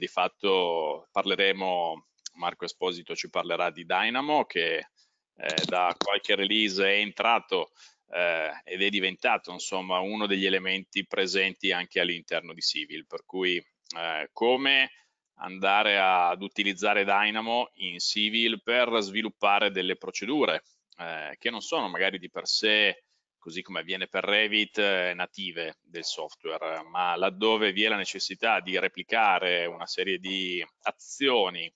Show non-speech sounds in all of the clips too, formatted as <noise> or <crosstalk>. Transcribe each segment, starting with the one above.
di fatto parleremo, Marco Esposito ci parlerà di Dynamo che eh, da qualche release è entrato eh, ed è diventato insomma uno degli elementi presenti anche all'interno di Civil, per cui eh, come andare a, ad utilizzare Dynamo in Civil per sviluppare delle procedure eh, che non sono magari di per sé così come avviene per Revit, eh, native del software, ma laddove vi è la necessità di replicare una serie di azioni,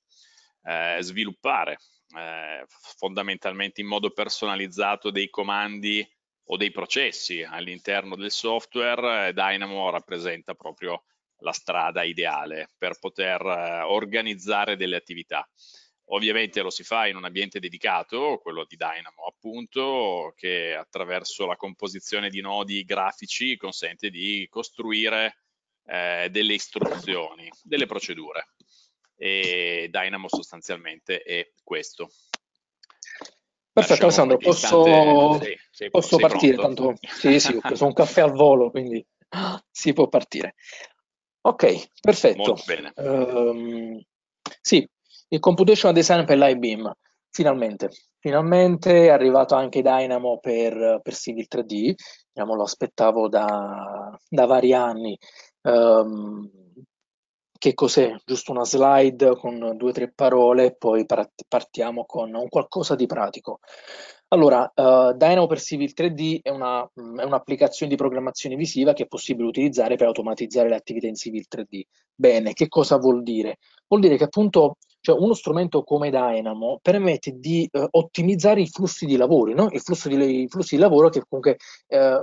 eh, sviluppare eh, fondamentalmente in modo personalizzato dei comandi o dei processi all'interno del software, eh, Dynamo rappresenta proprio la strada ideale per poter eh, organizzare delle attività. Ovviamente lo si fa in un ambiente dedicato, quello di Dynamo appunto, che attraverso la composizione di nodi grafici consente di costruire eh, delle istruzioni, delle procedure. E Dynamo sostanzialmente è questo. Perfetto Alessandro, posso, sei, sei, posso partire? Tanto, sì, sì, ho preso un caffè al volo, quindi si può partire. Ok, perfetto. Molto bene. Um, sì, il computational design per l'IBM. Finalmente, finalmente è arrivato anche Dynamo per, per Civil 3D, diciamo, lo aspettavo da, da vari anni. Um, che cos'è? Giusto una slide con due o tre parole e poi partiamo con un qualcosa di pratico. Allora, uh, Dynamo per Civil 3D è, una, è un'applicazione di programmazione visiva che è possibile utilizzare per automatizzare le attività in Civil 3D. Bene, che cosa vuol dire? Vuol dire che appunto cioè uno strumento come Dynamo permette di eh, ottimizzare i flussi di lavori, no? il flusso di, i flussi di lavoro che comunque eh,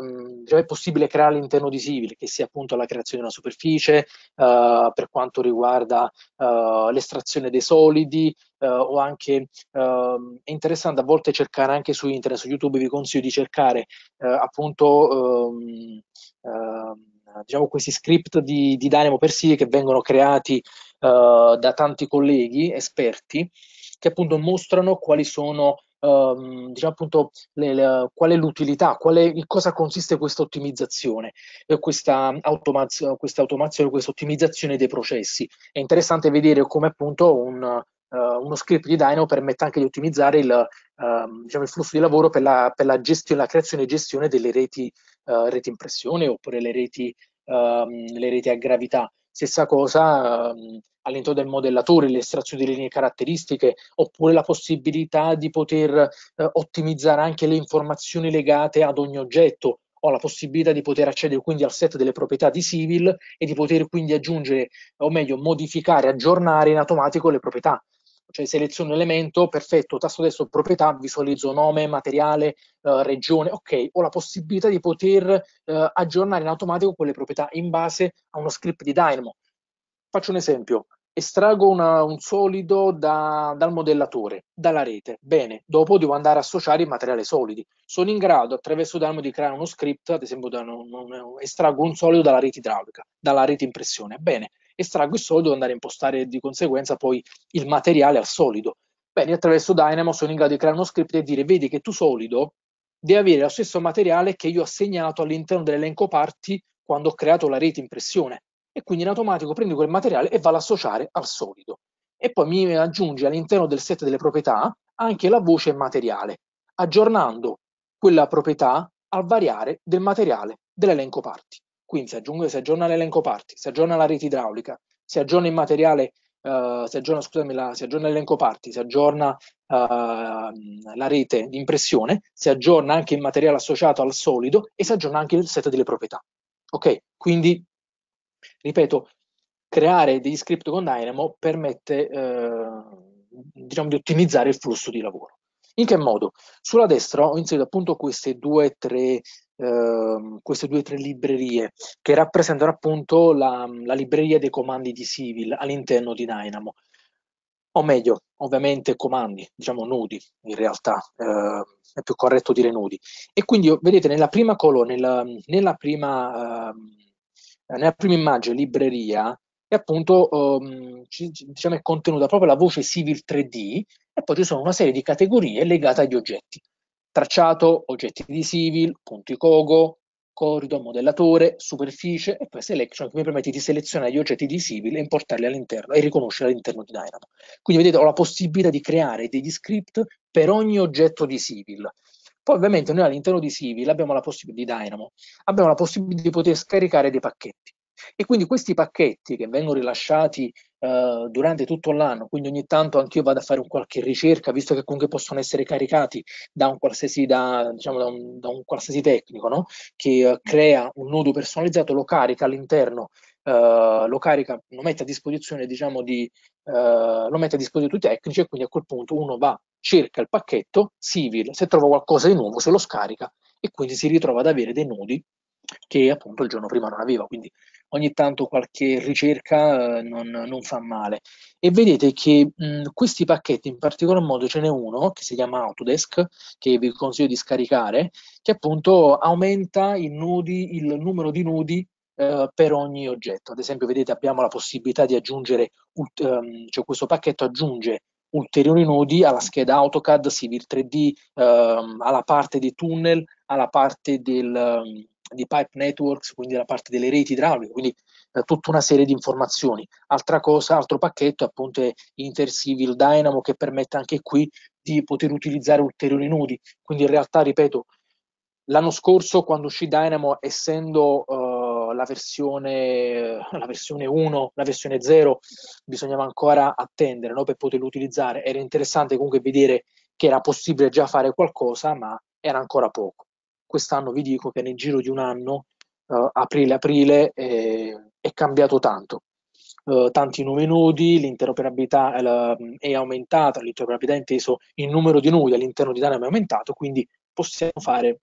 è possibile creare all'interno di Civil, che sia appunto la creazione di una superficie, eh, per quanto riguarda eh, l'estrazione dei solidi, eh, o anche ehm, è interessante a volte cercare anche su internet, su YouTube vi consiglio di cercare eh, appunto ehm, ehm, diciamo, questi script di, di Dynamo per Siri che vengono creati uh, da tanti colleghi esperti che appunto mostrano quali sono um, diciamo appunto le, le, qual è l'utilità, qual è, in cosa consiste questa ottimizzazione, eh, questa, automazio, questa automazione, questa ottimizzazione dei processi. È interessante vedere come appunto un, uh, uno script di Dynamo permette anche di ottimizzare il, uh, diciamo, il flusso di lavoro per, la, per la, gestione, la, creazione e gestione delle reti, uh, reti impressione oppure le reti, ehm, le reti, a gravità. Stessa cosa ehm, all'interno del modellatore, l'estrazione delle linee caratteristiche, oppure la possibilità di poter eh, ottimizzare anche le informazioni legate ad ogni oggetto, ho la possibilità di poter accedere quindi al set delle proprietà di Civil e di poter quindi aggiungere, o meglio, modificare, aggiornare in automatico le proprietà cioè seleziono l'elemento, perfetto, tasto destro proprietà, visualizzo nome, materiale, eh, regione, ok, ho la possibilità di poter eh, aggiornare in automatico quelle proprietà in base a uno script di Dynamo. Faccio un esempio, estraggo una, un solido da, dal modellatore, dalla rete, bene, dopo devo andare a associare i materiali solidi. Sono in grado attraverso Dynamo di creare uno script, ad esempio da, non, non, estraggo un solido dalla rete idraulica, dalla rete impressione, bene, estraggo il solido e andare a impostare di conseguenza poi il materiale al solido. Bene, attraverso Dynamo sono in grado di creare uno script e dire vedi che tu solido deve avere lo stesso materiale che io ho assegnato all'interno dell'elenco parti quando ho creato la rete impressione e quindi in automatico prendo quel materiale e va ad associare al solido. E poi mi aggiunge all'interno del set delle proprietà anche la voce materiale, aggiornando quella proprietà al variare del materiale dell'elenco parti. Quindi si, aggiunge, si aggiorna l'elenco parti, si aggiorna la rete idraulica, si aggiorna il materiale, uh, si, aggiorna, scusami, la, si aggiorna l'elenco parti, si aggiorna uh, la rete di impressione, si aggiorna anche il materiale associato al solido e si aggiorna anche il set delle proprietà. Ok, quindi ripeto, creare degli script con Dynamo permette eh, diciamo di ottimizzare il flusso di lavoro. In che modo? Sulla destra ho inserito appunto queste due o tre Ehm, queste due o tre librerie che rappresentano appunto la, la libreria dei comandi di Civil all'interno di Dynamo o meglio, ovviamente comandi, diciamo nudi in realtà, eh, è più corretto dire nudi. E quindi oh, vedete nella prima colonna, nella, nella, prima, eh, nella prima, immagine, libreria, è appunto eh, diciamo, è contenuta proprio la voce Civil 3D e poi ci sono una serie di categorie legate agli oggetti tracciato, oggetti adesivi, punti cogo, corrido, modellatore, superficie e poi selection che mi permette di selezionare gli oggetti adesivi e importarli all'interno e riconoscerli all'interno di Dynamo. Quindi vedete ho la possibilità di creare degli script per ogni oggetto di Civil. Poi ovviamente noi all'interno di Civil abbiamo la possibilità di Dynamo, abbiamo la possibilità di poter scaricare dei pacchetti. E quindi questi pacchetti che vengono rilasciati eh, durante tutto l'anno, quindi ogni tanto anch'io vado a fare un qualche ricerca, visto che comunque possono essere caricati da un qualsiasi, da, diciamo, da un, da un qualsiasi tecnico, no? che eh, crea un nodo personalizzato, lo carica all'interno, eh, lo carica, lo mette a disposizione, diciamo, di, eh, lo mette a disposizione di tutti i tecnici e quindi a quel punto uno va, cerca il pacchetto, civil, se trova qualcosa di nuovo se lo scarica e quindi si ritrova ad avere dei nodi che appunto il giorno prima non aveva, quindi ogni tanto qualche ricerca eh, non, non, fa male. E vedete che mh, questi pacchetti, in particolar modo ce n'è uno che si chiama Autodesk, che vi consiglio di scaricare, che appunto aumenta i nudi, il numero di nudi eh, per ogni oggetto. Ad esempio, vedete, abbiamo la possibilità di aggiungere, um, cioè questo pacchetto aggiunge ulteriori nodi alla scheda AutoCAD, Civil 3D, ehm, alla parte dei tunnel, alla parte del, ehm, di pipe networks, quindi la parte delle reti idrauliche, quindi eh, tutta una serie di informazioni. Altra cosa, altro pacchetto appunto è InterCivil Dynamo che permette anche qui di poter utilizzare ulteriori nodi. Quindi in realtà, ripeto, l'anno scorso quando uscì Dynamo, essendo eh, la, versione, la versione 1, la versione 0, bisognava ancora attendere no, per poterlo utilizzare. Era interessante comunque vedere che era possibile già fare qualcosa, ma era ancora poco quest'anno vi dico che nel giro di un anno, eh, aprile-aprile, eh, è cambiato tanto. Uh, tanti nuovi nodi, l'interoperabilità uh, è aumentata, l'interoperabilità inteso il numero di nodi all'interno di Dynamo è aumentato, quindi possiamo fare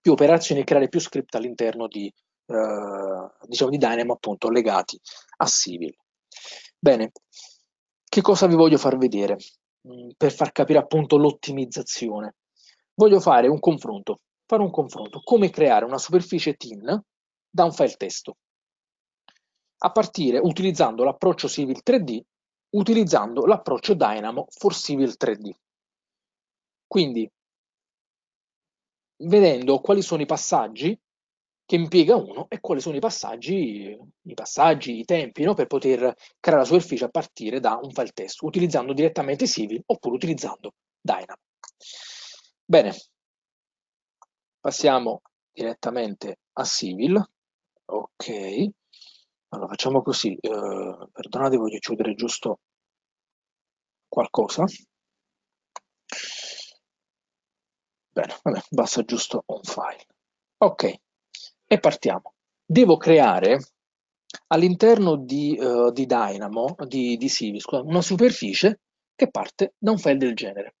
più operazioni e creare più script all'interno di, uh, diciamo di Dynamo appunto legati a Civil. Bene, che cosa vi voglio far vedere mh, mm, per far capire appunto l'ottimizzazione? Voglio fare un confronto fare un confronto, come creare una superficie TIN da un file testo, a partire utilizzando l'approccio Civil 3D, utilizzando l'approccio Dynamo for Civil 3D. Quindi, vedendo quali sono i passaggi che impiega uno e quali sono i passaggi, i, passaggi, i tempi no? per poter creare la superficie a partire da un file testo, utilizzando direttamente Civil oppure utilizzando Dynamo. Bene, Passiamo direttamente a Civil, ok, allora facciamo così, eh, perdonate voglio chiudere giusto qualcosa, bene, vabbè, basta giusto un file, ok, e partiamo. Devo creare all'interno di, uh, di, Dynamo, di, di Civi, scusa, una superficie che parte da un file del genere.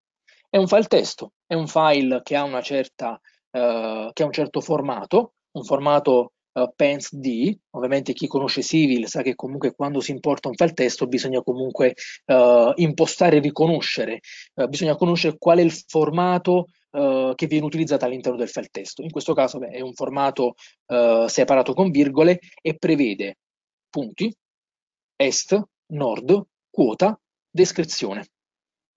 È un file testo, è un file che ha una certa eh, che ha un certo formato, un formato eh, PENS-D, ovviamente chi conosce Civil sa che comunque quando si importa un file testo bisogna comunque eh, impostare e riconoscere, eh, bisogna conoscere qual è il formato eh, che viene utilizzato all'interno del file testo. In questo caso beh, è un formato eh, separato con virgole e prevede punti, est, nord, quota, descrizione.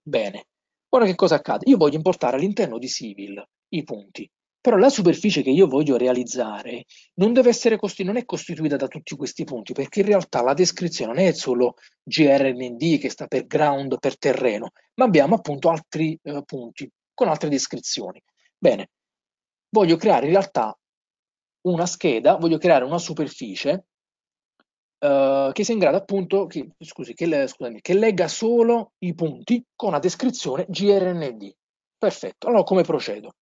Bene. Ora che cosa accade? Io voglio importare all'interno di Civil i punti. Però la superficie che io voglio realizzare non, costi- non, è costituita da tutti questi punti, perché in realtà la descrizione non è solo GRND che sta per ground, per terreno, ma abbiamo appunto altri eh, punti con altre descrizioni. Bene, voglio creare in realtà una scheda, voglio creare una superficie eh, che sia in grado appunto, che, scusi, che, scusami, che legga solo i punti con la descrizione GRND. Perfetto, allora come procedo?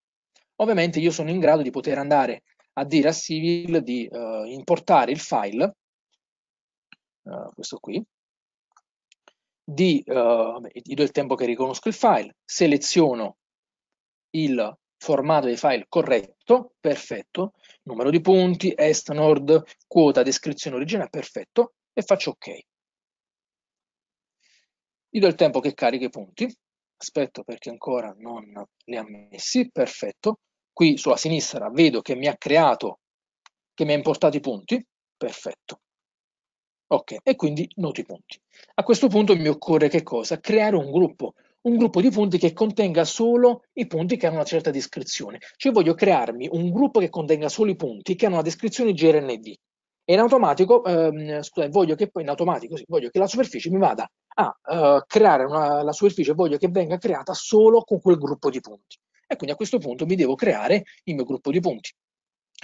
ovviamente io sono in grado di poter andare a dire a Civil di uh, importare il file, uh, questo qui, di, uh, eh, gli do il tempo che riconosco il file, seleziono il formato dei file corretto, perfetto, numero di punti, est, nord, quota, descrizione origine, perfetto, e faccio ok. Gli do il tempo che carica i punti, aspetto perché ancora non li ha messi, perfetto, qui sulla sinistra vedo che mi ha creato, che mi ha importato i punti, perfetto. Ok, e quindi noto i punti. A questo punto mi occorre che cosa? Creare un gruppo, un gruppo di punti che contenga solo i punti che hanno una certa descrizione. Cioè voglio crearmi un gruppo che contenga solo i punti che hanno una descrizione GRND. E in automatico, ehm, scusate, voglio che poi in automatico, sì, voglio che la superficie mi vada a eh, creare una, la superficie, voglio che venga creata solo con quel gruppo di punti e quindi a questo punto mi devo creare il mio gruppo di punti.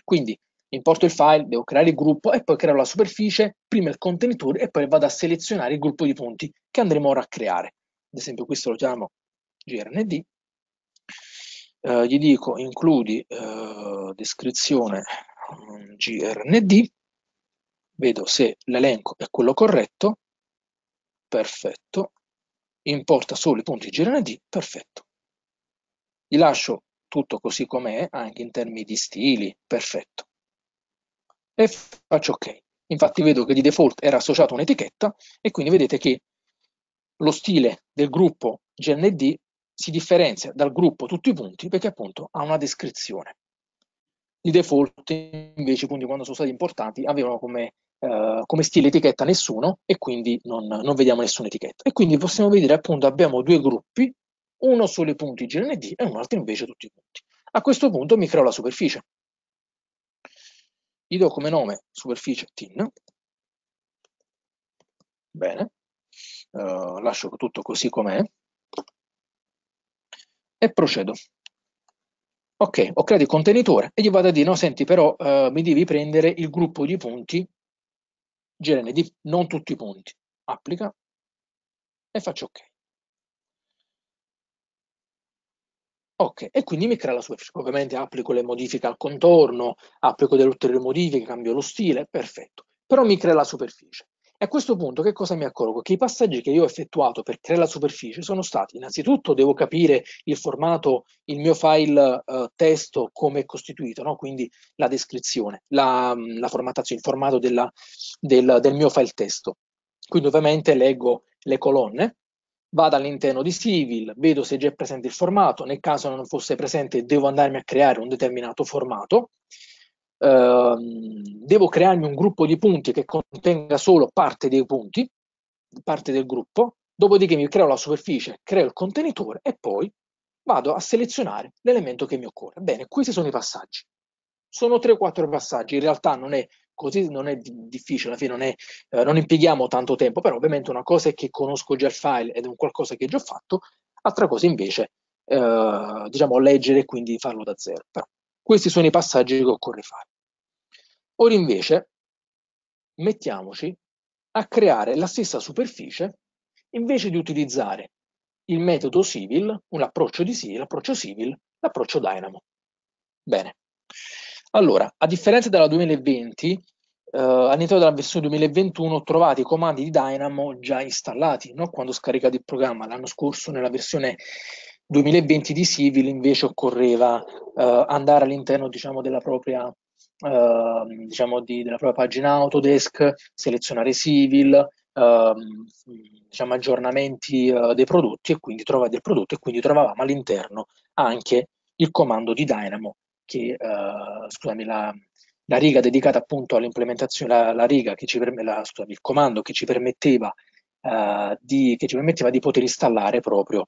Quindi importo il file, devo creare il gruppo e poi creo la superficie, prima il contenitore e poi vado a selezionare il gruppo di punti che andremo ora a creare. Ad esempio questo lo chiamo grnd, eh, gli dico includi eh, descrizione mm, grnd, vedo se l'elenco è quello corretto, perfetto, importa solo i punti grnd, perfetto gli lascio tutto così com'è, anche in termini di stili, perfetto. E faccio ok. Infatti vedo che di default era associata un'etichetta e quindi vedete che lo stile del gruppo GND si differenzia dal gruppo tutti i punti perché appunto ha una descrizione. Di default invece, quindi quando sono stati importati, avevano come, eh, come stile etichetta nessuno e quindi non, non vediamo nessuna etichetta. E quindi possiamo vedere appunto abbiamo due gruppi uno solo punti GND e un altro invece tutti i punti. A questo punto mi creo la superficie. Gli do come nome superficie TIN. Bene. Uh, lascio tutto così com'è. E procedo. Ok, ho creato il contenitore e gli vado a dire, no senti però uh, mi devi prendere il gruppo di punti GND, non tutti i punti. Applica e faccio ok. Ok, e quindi mi crea la sua fish. Ovviamente applico le modifiche al contorno, applico delle ulteriori modifiche, cambio lo stile, perfetto. Però mi crea la superficie. E a questo punto che cosa mi accorgo? Che i passaggi che io ho effettuato per creare la superficie sono stati, innanzitutto devo capire il formato, il mio file eh, testo come è costituito, no? quindi la descrizione, la, mm, la formattazione, il formato della, del, del mio file testo. Quindi ovviamente leggo le colonne, vado all'interno di Civil, vedo se è già presente il formato, nel caso non fosse presente devo andarmi a creare un determinato formato, eh, devo crearmi un gruppo di punti che contenga solo parte dei punti, parte del gruppo, dopodiché mi creo la superficie, creo il contenitore e poi vado a selezionare l'elemento che mi occorre. Bene, questi sono i passaggi. Sono 3-4 passaggi, in realtà non è così non è difficile, alla fine non, è, eh, non impieghiamo tanto tempo, però ovviamente una cosa è che conosco già il file ed è un qualcosa che ho già fatto, altra cosa invece, eh, diciamo, leggere e quindi farlo da zero. Però questi sono i passaggi che occorre fare. Ora invece mettiamoci a creare la stessa superficie invece di utilizzare il metodo Civil, un approccio di Civil, l'approccio Civil, l'approccio Dynamo. Bene. Allora, a differenza della 2020, eh, all'interno della versione 2021 ho trovato i comandi di Dynamo già installati, no? quando scaricato il programma. L'anno scorso nella versione 2020 di Civil invece occorreva eh, andare all'interno diciamo, della, propria, eh, diciamo di, della propria pagina Autodesk, selezionare Civil, Ehm, diciamo, aggiornamenti eh, dei prodotti e quindi trovare del prodotto e quindi trovavamo all'interno anche il comando di Dynamo che, uh, scusami, la, la, riga dedicata appunto all'implementazione, la, la riga che ci permetteva, scusami, il comando che ci permetteva, uh, di, che ci permetteva di poter installare proprio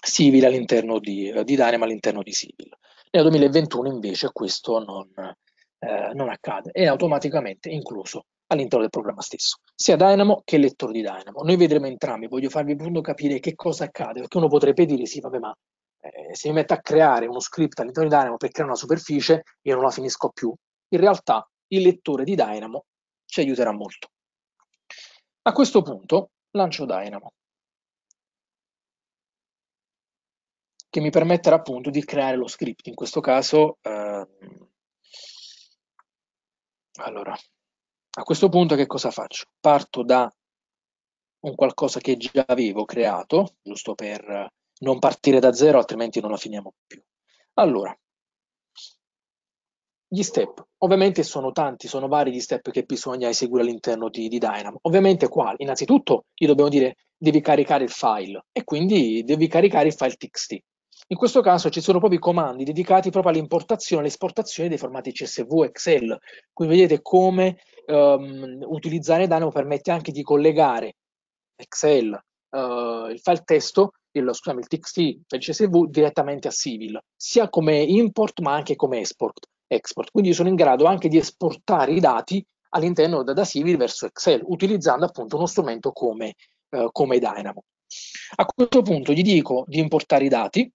Civil all'interno di, eh, di Dynamo all'interno di Civil. Nel 2021 invece questo non, eh, non accade, è automaticamente incluso all'interno del programma stesso, sia Dynamo che lettore di Dynamo. Noi vedremo entrambi, voglio farvi appunto capire che cosa accade, perché uno potrebbe dire sì, vabbè, ma eh, se mi metto a creare uno script all'interno di Dynamo per creare una superficie, io non la finisco più. In realtà il lettore di Dynamo ci aiuterà molto. A questo punto lancio Dynamo, che mi permetterà appunto di creare lo script. In questo caso, eh, allora, a questo punto che cosa faccio? Parto da un qualcosa che già avevo creato, giusto per non partire da zero, altrimenti non la finiamo più. Allora, gli step. Ovviamente sono tanti, sono vari gli step che bisogna eseguire all'interno di, di Dynamo. Ovviamente quali? Innanzitutto gli dobbiamo dire devi caricare il file e quindi devi caricare il file txt. In questo caso ci sono proprio i comandi dedicati proprio all'importazione e all'esportazione dei formati CSV Excel. Quindi vedete come um, utilizzare Dynamo permette anche di collegare Excel, uh, il file testo, il, scusami, il TXT per CSV direttamente a Civil, sia come import ma anche come export. export. Quindi sono in grado anche di esportare i dati all'interno da, da Civil verso Excel, utilizzando appunto uno strumento come, eh, come Dynamo. A questo punto gli dico di importare i dati,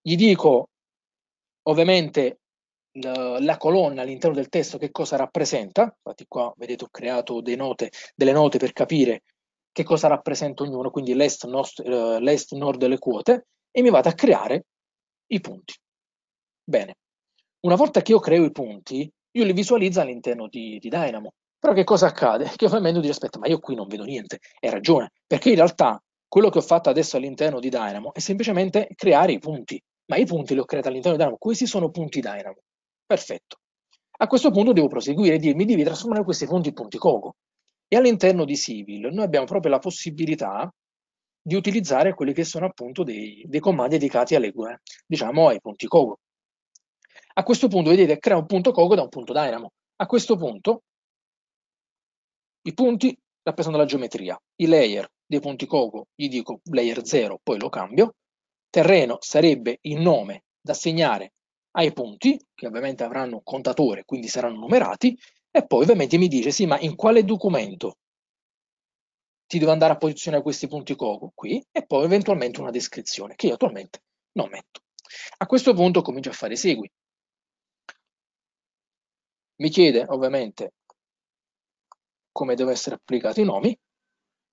gli dico ovviamente la colonna all'interno del testo che cosa rappresenta, infatti qua vedete ho creato dei note, delle note per capire che cosa rappresenta ognuno, quindi l'est, nost- eh, l'est nord delle quote, e mi vado a creare i punti. Bene, una volta che io creo i punti, io li visualizzo all'interno di, di Dynamo. Però che cosa accade? Che ovviamente dice, aspetta, ma io qui non vedo niente, hai ragione, perché in realtà quello che ho fatto adesso all'interno di Dynamo è semplicemente creare i punti, ma i punti li ho creati all'interno di Dynamo, questi sono punti Dynamo. Perfetto. A questo punto devo proseguire e dirmi devi trasformare questi punti in punti Coco. E all'interno di Civil noi abbiamo proprio la possibilità di utilizzare quelli che sono appunto dei, dei comandi dedicati alle, diciamo, ai punti Kogo. A questo punto, vedete, crea un punto Kogo da un punto Dynamo. A questo punto i punti rappresentano la geometria, i layer dei punti Kogo gli dico layer 0, poi lo cambio, terreno sarebbe il nome da assegnare ai punti, che ovviamente avranno un contatore, quindi saranno numerati, e poi ovviamente mi dice, sì, ma in quale documento ti devo andare a posizionare questi punti coco? Qui, e poi eventualmente una descrizione, che io attualmente non metto. A questo punto comincio a fare i segui. Mi chiede ovviamente come devono essere applicati i nomi,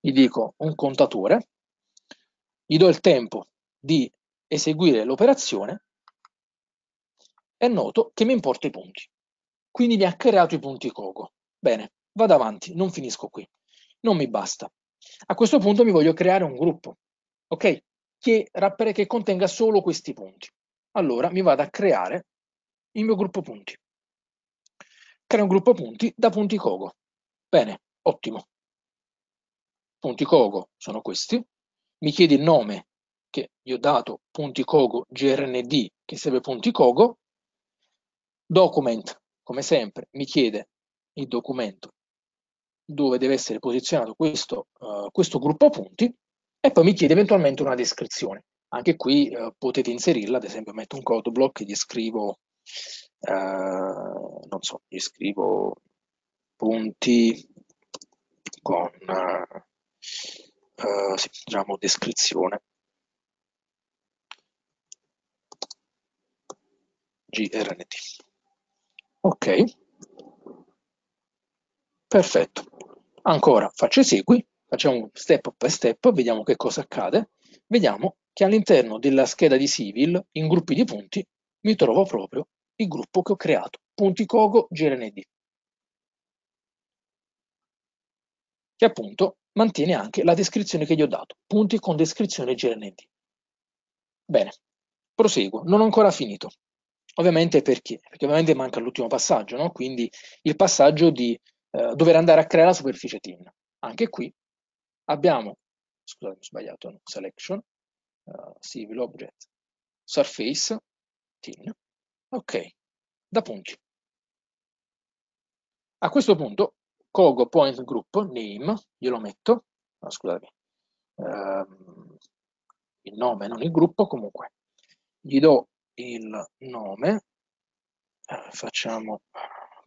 gli dico un contatore, gli do il tempo di eseguire l'operazione e noto che mi importa i punti. Quindi mi ha creato i punti Kogo. Bene, vado avanti, non finisco qui. Non mi basta. A questo punto mi voglio creare un gruppo, ok? Che, che contenga solo questi punti. Allora mi vado a creare il mio gruppo punti. Creo un gruppo punti da punti Kogo. Bene, ottimo. Punti Kogo sono questi. Mi chiede il nome che gli ho dato punti Kogo grnd che serve punti Kogo. Document come sempre, mi chiede il documento dove deve essere posizionato questo, uh, questo gruppo punti e poi mi chiede eventualmente una descrizione. Anche qui uh, potete inserirla, ad esempio metto un code block e gli scrivo, uh, non so, gli scrivo punti con, sì, diciamo, descrizione. GRNT. Ok. Perfetto. Ancora faccio esegui, facciamo step by step, vediamo che cosa accade. Vediamo che all'interno della scheda di Civil, in gruppi di punti, mi trovo proprio il gruppo che ho creato, punti Kogo GRND, che appunto mantiene anche la descrizione che gli ho dato, punti con descrizione GRND. Bene, proseguo, non ho ancora finito. Ovviamente perché? Perché ovviamente manca l'ultimo passaggio, no? quindi il passaggio di eh, dover andare a creare la superficie TIN. Anche qui abbiamo, scusate, ho sbagliato, no? selection, uh, civil object, surface, TIN, ok, da punti. A questo punto Cogo Point Group Name, glielo metto, no, scusatemi, ehm, il nome, non il gruppo, comunque, gli do il nome, facciamo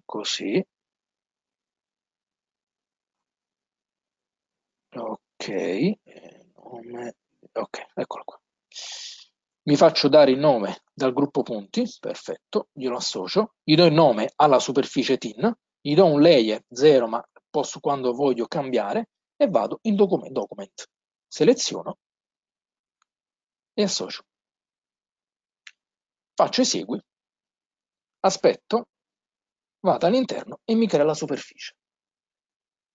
così, ok, nome, ok, eccolo qua. Mi faccio dare il nome dal gruppo punti, perfetto, glielo associo, gli do il nome alla superficie TIN, gli do un layer 0 ma posso quando voglio cambiare e vado in document, document seleziono e associo. Faccio esegui, aspetto, vado all'interno e mi crea la superficie.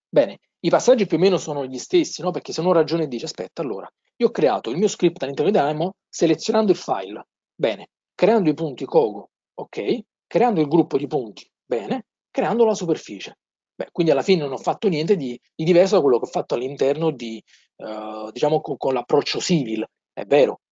Bene, i passaggi più o meno sono gli stessi, no? perché se non ragione dice, aspetta, allora, io ho creato il mio script all'interno di Dynamo selezionando il file, bene, creando i punti Kogo, ok, creando il gruppo di punti, bene, creando la superficie. Beh, quindi alla fine non ho fatto niente di, di diverso da quello che ho fatto all'interno di, uh, diciamo, con, con l'approccio civil, è vero,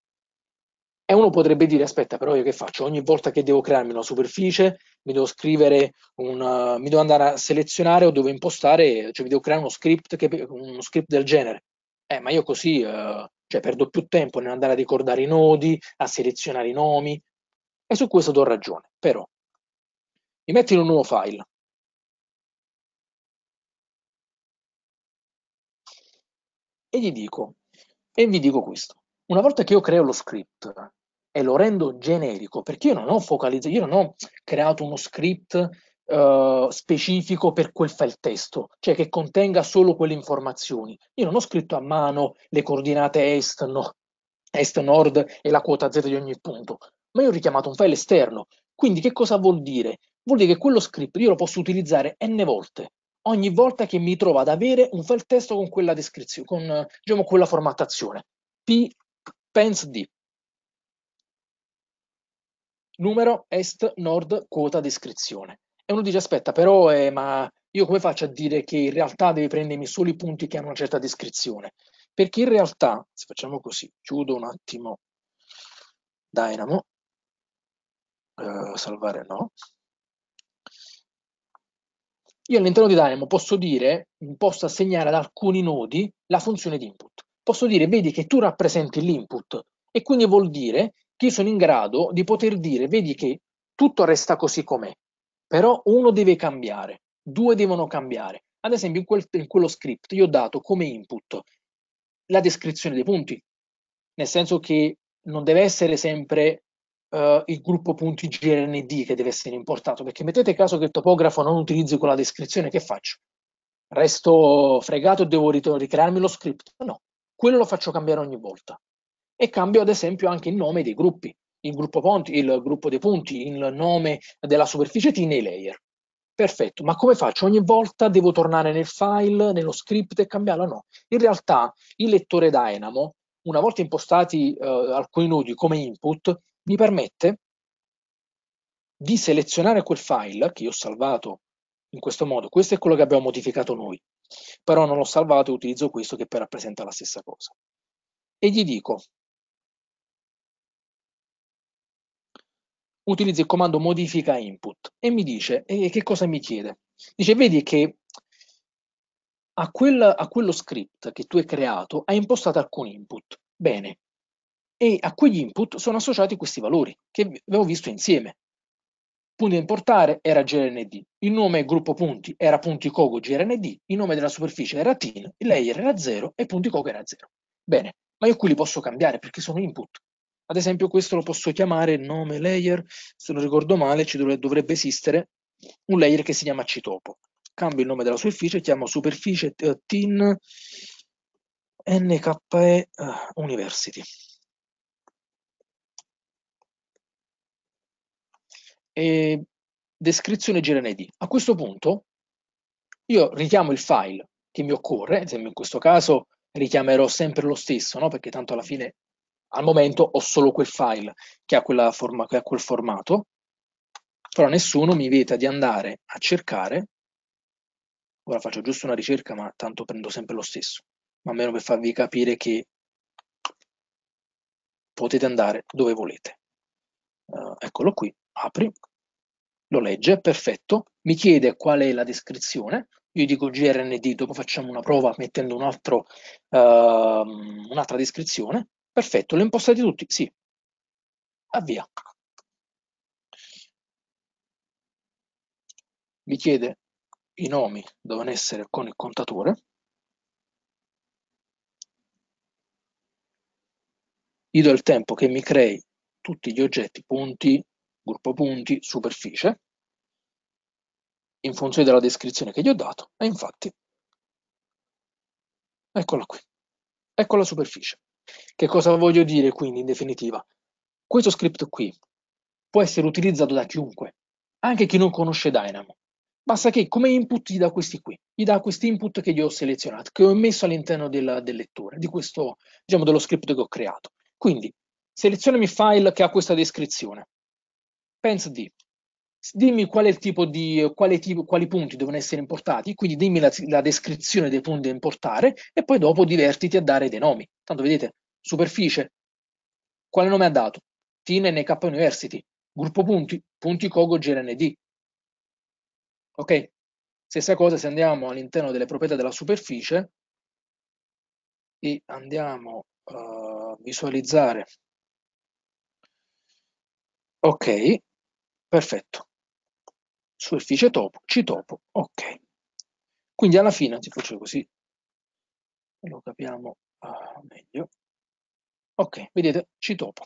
e uno potrebbe dire, aspetta, però io che faccio? Ogni volta che devo crearmi una superficie, mi devo scrivere, una, eh, mi devo andare a selezionare o devo impostare, cioè mi devo creare uno script, che, uno script del genere. Eh, ma io così eh, cioè, perdo più tempo nell'andare a ricordare i nodi, a selezionare i nomi. E su questo do ragione. Però, mi metto in un nuovo file. E gli dico, e vi dico questo. Una volta che io creo lo script, e lo rendo generico, perché io non ho focalizzato, io non ho creato uno script Uh, specifico per quel file testo, cioè che contenga solo quelle informazioni. Io non ho scritto a mano le coordinate est, no, est, nord e la quota z di ogni punto, ma io ho richiamato un file esterno. Quindi che cosa vuol dire? Vuol dire che quello script io lo posso utilizzare n volte, ogni volta che mi trovo ad avere un file testo con quella descrizione, con diciamo, quella formattazione. P, pens di numero est-nord quota descrizione. E uno dice, aspetta, però, eh, ma io come faccio a dire che in realtà devi prendermi solo i punti che hanno una certa descrizione? Perché in realtà, se facciamo così, chiudo un attimo Dynamo, eh, salvare no, io all'interno di Dynamo posso dire, posso assegnare ad alcuni nodi la funzione di input. Posso dire, vedi che tu rappresenti l'input e quindi vuol dire che sono in grado di poter dire, vedi che tutto resta così com'è, però uno deve cambiare, due devono cambiare. Ad esempio in, quel, in quello script io ho dato come input la descrizione dei punti, nel senso che non deve essere sempre Uh, il gruppo punti GRND che deve essere importato, perché mettete caso che il topografo non utilizzi quella descrizione, che faccio? Resto fregato e devo ricrearmi lo script? No, quello lo faccio cambiare ogni volta e cambio ad esempio anche il nome dei gruppi, il gruppo, ponti, il gruppo dei punti, il nome della superficie T nei layer. Perfetto, ma come faccio? Ogni volta devo tornare nel file, nello script e cambiarlo? No. In realtà il lettore Dynamo, una volta impostati eh, alcuni nodi come input, mi permette di selezionare quel file che io ho salvato in questo modo. Questo è quello che abbiamo modificato noi, però non l'ho salvato e utilizzo questo che poi rappresenta la stessa cosa. E gli dico, utilizzo il comando modifica input e mi dice, e che cosa mi chiede? Dice, vedi che a, quel, a quello script che tu hai creato hai impostato alcuni input. Bene. E a quegli input sono associati questi valori che avevo visto insieme. Punto da importare era grnd, il nome gruppo punti era punti cogo grnd, il nome della superficie era tin, il layer era 0 e punti cogo era 0. Bene, ma io qui li posso cambiare perché sono input. Ad esempio questo lo posso chiamare nome layer, se non ricordo male ci dovrebbe, dovrebbe esistere un layer che si chiama citopo. Cambio il nome della suffice, chiamo superficie eh, tin nke eh, university. E descrizione GRND. A questo punto io richiamo il file che mi occorre, ad esempio in questo caso richiamerò sempre lo stesso, no? perché tanto alla fine al momento ho solo quel file che ha, forma, che ha quel formato, però nessuno mi vieta di andare a cercare, ora faccio giusto una ricerca ma tanto prendo sempre lo stesso, ma almeno per farvi capire che potete andare dove volete. Uh, eccolo qui, apri, lo legge, perfetto, mi chiede qual è la descrizione, io dico grnd, dopo facciamo una prova mettendo ehm, un'altra uh, un descrizione, Perfetto, li ho impostati tutti? Sì. Avvia. Ah, mi chiede i nomi devono essere con il contatore. Gli do il tempo che mi crei tutti gli oggetti, punti, gruppo punti, superficie, in funzione della descrizione che gli ho dato, e infatti, eccola qui, ecco la superficie. Che cosa voglio dire quindi in definitiva? Questo script qui può essere utilizzato da chiunque, anche chi non conosce Dynamo. Basta che come input gli dà questi qui, gli dà questi input che gli ho selezionato, che ho messo all'interno del, del, lettore, di questo, diciamo, dello script che ho creato. Quindi, selezionami file che ha questa descrizione. Pens di dimmi qual è il tipo di, quali, tipo, quali punti devono essere importati, quindi dimmi la, la, descrizione dei punti da importare e poi dopo divertiti a dare dei nomi. Tanto vedete, superficie, quale nome ha dato? TNNK University, gruppo punti, punti COGO GRND. Ok? Stessa cosa se andiamo all'interno delle proprietà della superficie e andiamo eh, a visualizzare. Ok, perfetto suffice topo, c topo, ok. Quindi alla fine, si faccio così, lo capiamo ah, meglio. Ok, vedete, c topo.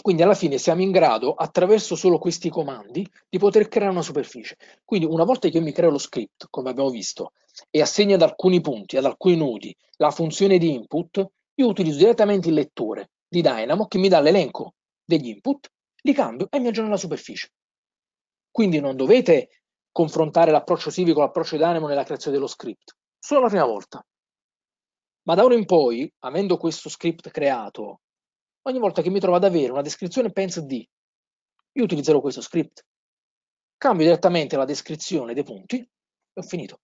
Quindi alla fine siamo in grado, attraverso solo questi comandi, di poter creare una superficie. Quindi una volta che io mi creo lo script, come abbiamo visto, e assegno ad alcuni punti, ad alcuni nodi, la funzione di input, io utilizzo direttamente il lettore di Dynamo che mi dà l'elenco degli input, li cambio e mi aggiorno la superficie. Quindi non dovete confrontare l'approccio civico, l'approccio Dynamo nella creazione dello script, solo la prima volta. Ma da ora in poi, avendo questo script creato, ogni volta che mi trovo ad avere una descrizione penso di, io utilizzerò questo script, cambio direttamente la descrizione dei punti e ho finito.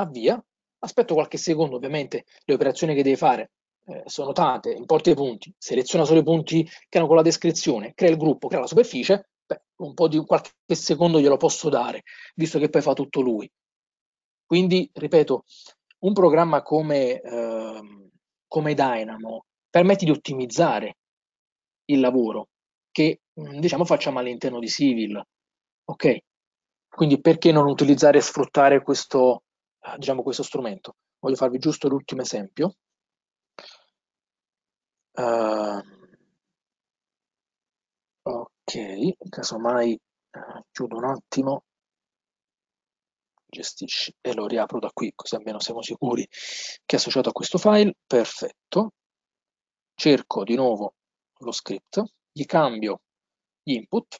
Avvia, aspetto qualche secondo, ovviamente le operazioni che devi fare eh, sono tante, importa i punti, seleziona solo i punti che erano con la descrizione, crea il gruppo, crea la superficie beh, un po' di qualche secondo glielo posso dare, visto che poi fa tutto lui. Quindi, ripeto, un programma come, eh, come Dynamo permette di ottimizzare il lavoro che mm, diciamo facciamo all'interno di Civil. Ok? Quindi perché non utilizzare e sfruttare questo, eh, diciamo, questo strumento? Voglio farvi giusto l'ultimo esempio. Uh, ok casomai eh, chiudo un attimo gestisci e lo riapro da qui così almeno siamo sicuri che è associato a questo file perfetto cerco di nuovo lo script gli cambio gli input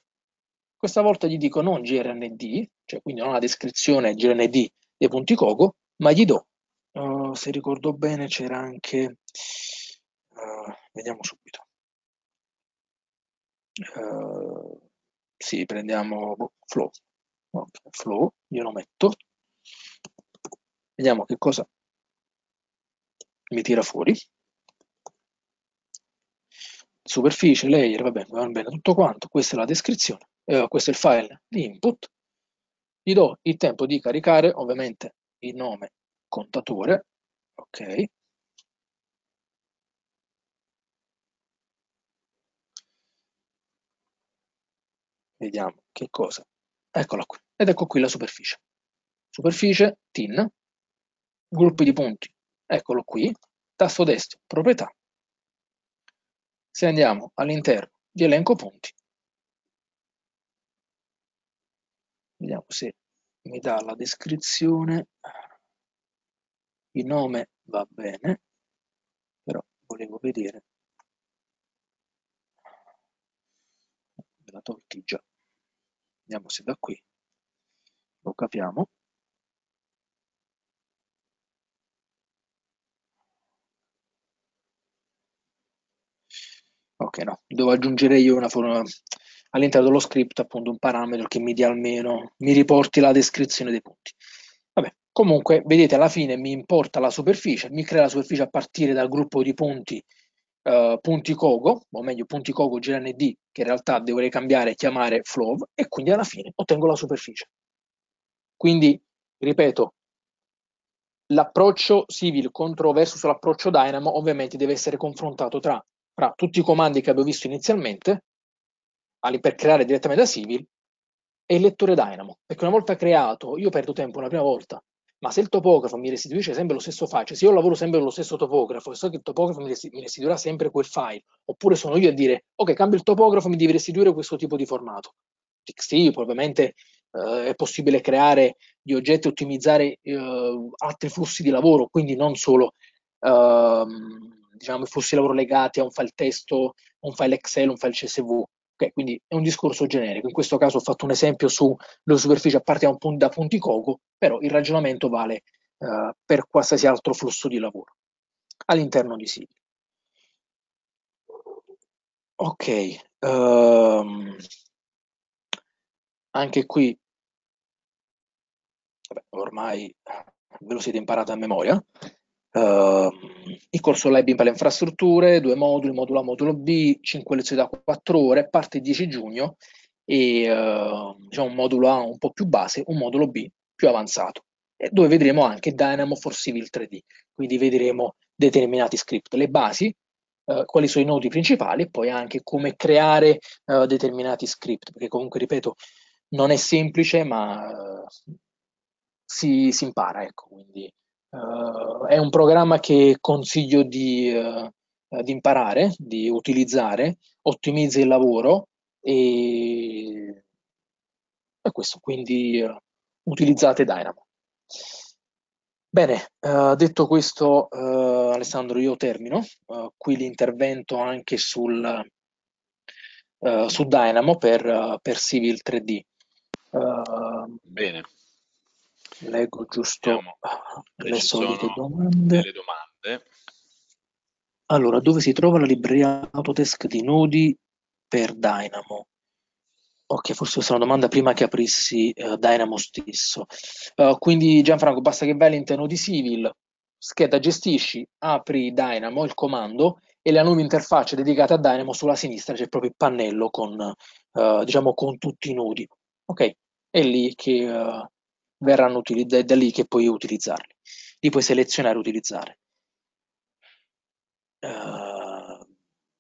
questa volta gli dico non grnd cioè quindi non la descrizione grnd dei punti coco ma gli do uh, se ricordo bene c'era anche uh, vediamo subito Uh, sì, prendiamo boh, flow. Okay, flow, io lo metto. Vediamo che cosa mi tira fuori. Superficie, layer, va bene, va bene tutto quanto. Questa è la descrizione, eh, questo è il file di input. Gli do il tempo di caricare, ovviamente, il nome contatore. Ok, vediamo che cosa. Eccola qui. Ed ecco qui la superficie. Superficie, TIN, gruppi di punti, eccolo qui, tasto destro, proprietà. Se andiamo all'interno di elenco punti, vediamo se mi dà la descrizione, il nome va bene, però volevo vedere, la tolti Vediamo se da qui lo capiamo. Ok, no, devo aggiungere io una forma all'interno dello script appunto un parametro che mi dia almeno, mi riporti la descrizione dei punti. Vabbè, comunque vedete alla fine mi importa la superficie, mi crea la superficie a partire dal gruppo di punti eh, punti Punticogo, o meglio Punticogo GND, che in realtà dovrei cambiare e chiamare Flow, e quindi alla fine ottengo la superficie. Quindi, ripeto, l'approccio civil controverso sull'approccio Dynamo ovviamente deve essere confrontato tra, tra tutti i comandi che abbiamo visto inizialmente per creare direttamente da civil e il lettore Dynamo, perché una volta creato io perdo tempo una prima volta ma se il topografo mi restituisce sempre lo stesso file, cioè se io lavoro sempre con lo stesso topografo e so che il topografo mi, restituirà sempre quel file, oppure sono io a dire, ok, cambio il topografo, mi devi restituire questo tipo di formato. TXT, probabilmente eh, è possibile creare gli oggetti e ottimizzare eh, altri flussi di lavoro, quindi non solo eh, diciamo, i flussi di lavoro legati a un file testo, un file Excel, un file CSV, Okay, quindi è un discorso generico. In questo caso ho fatto un esempio sulla superficie a parte da punti coco, però il ragionamento vale uh, per qualsiasi altro flusso di lavoro all'interno di siti. Ok, um, anche qui vabbè, ormai ve lo siete imparato a memoria. Uh, eh, I corso live per le infrastrutture, due moduli, modulo A, modulo B, 5 lezioni da 4 ore, parte il 10 giugno e uh, diciamo un modulo A un po' più base, un modulo B più avanzato, e dove vedremo anche Dynamo for Civil 3D, quindi vedremo determinati script, le basi, uh, quali sono i nodi principali e poi anche come creare determinati script, perché comunque, ripeto, non è semplice ma si, si impara, ecco, quindi eh, è un programma che consiglio di, eh, di imparare, di utilizzare, ottimizza il lavoro e, e questo, quindi eh, utilizzate Dynamo. Bene, uh, detto questo, uh, Alessandro, io termino uh, qui l'intervento anche sul, su Dynamo per, per Civil 3D. Bene. Leggo giusto Vediamo le solite domande. delle domande. Allora, dove si trova la libreria Autodesk di nodi per Dynamo? Ok, forse questa è una domanda prima che aprissi eh, Dynamo stesso. Uh, quindi Gianfranco, basta che vai all'interno di Civil, scheda gestisci, apri Dynamo, il comando, e la nuova interfaccia dedicata a Dynamo sulla sinistra c'è proprio il pannello con, uh, diciamo, con tutti i nodi. Ok, è lì che uh, verranno utilizzati, da lì che puoi utilizzarli. Li puoi selezionare e utilizzare. Uh,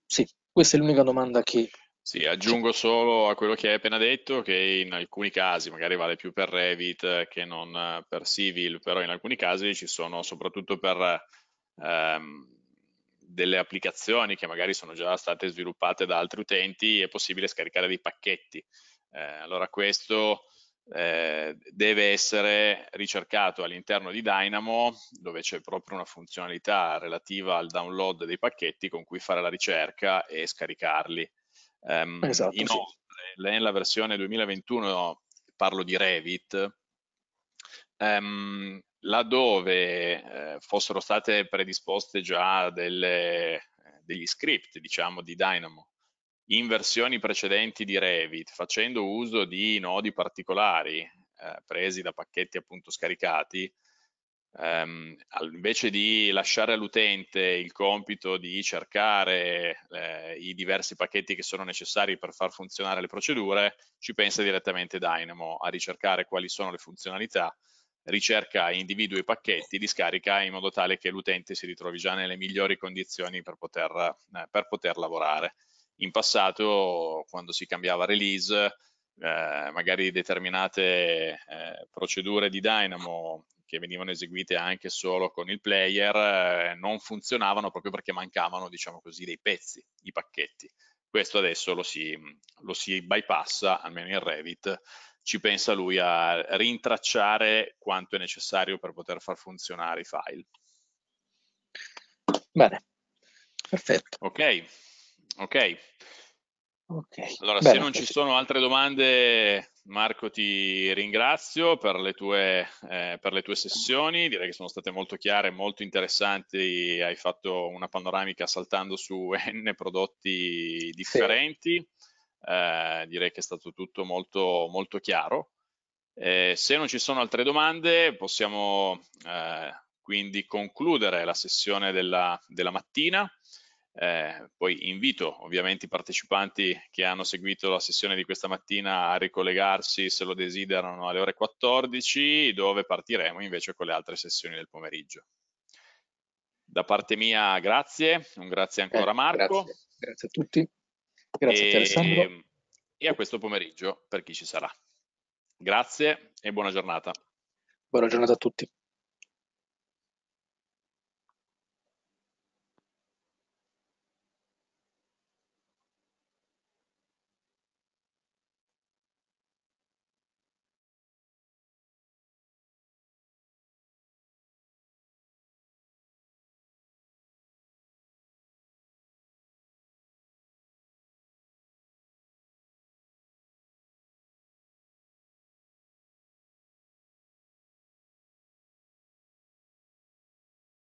sì, questa è l'unica domanda che... Sì, aggiungo solo a quello che hai appena detto che in alcuni casi, magari vale più per Revit che non per Civil, però in alcuni casi ci sono soprattutto per ehm, delle applicazioni che magari sono già state sviluppate da altri utenti, è possibile scaricare dei pacchetti. Eh, allora questo eh, deve essere ricercato all'interno di Dynamo, dove c'è proprio una funzionalità relativa al download dei pacchetti con cui fare la ricerca e scaricarli. Um, esatto, inoltre, sì. nella versione 2021 parlo di Revit, um, laddove eh, fossero state predisposte già delle, eh, degli script, diciamo, di Dynamo in versioni precedenti di Revit, facendo uso di nodi particolari eh, presi da pacchetti appunto scaricati, ehm, invece di lasciare all'utente il compito di cercare eh, i diversi pacchetti che sono necessari per far funzionare le procedure, ci pensa direttamente Dynamo a ricercare quali sono le funzionalità, ricerca individui pacchetti, li scarica in modo tale che l'utente si ritrovi già nelle migliori condizioni per poter, eh, per poter lavorare in passato quando si cambiava release, eh, magari determinate eh, procedure di Dynamo che venivano eseguite anche solo con il player eh, non funzionavano proprio perché mancavano, diciamo così, dei pezzi, i pacchetti. Questo adesso lo si, lo si bypassa, almeno in Revit, ci pensa lui a rintracciare quanto è necessario per poter far funzionare i file. Bene, perfetto. Ok. Ok. okay. Allora, Bene, se non ci sono altre domande, Marco ti ringrazio per le, tue, eh, per le tue sessioni, direi che sono state molto chiare, molto interessanti, hai fatto una panoramica saltando su <laughs> n prodotti differenti, sì. eh, direi che è stato tutto molto, molto chiaro. Eh, se non ci sono altre domande possiamo eh, quindi concludere la sessione della, della mattina. Eh, poi invito ovviamente i partecipanti che hanno seguito la sessione di questa mattina a ricollegarsi se lo desiderano alle ore 14 dove partiremo invece con le altre sessioni del pomeriggio. Da parte mia grazie, un grazie ancora eh, Marco. Grazie, grazie, a tutti, grazie e, a Alessandro. Ehm, e a questo pomeriggio per chi ci sarà. Grazie e buona giornata. Buona giornata a tutti.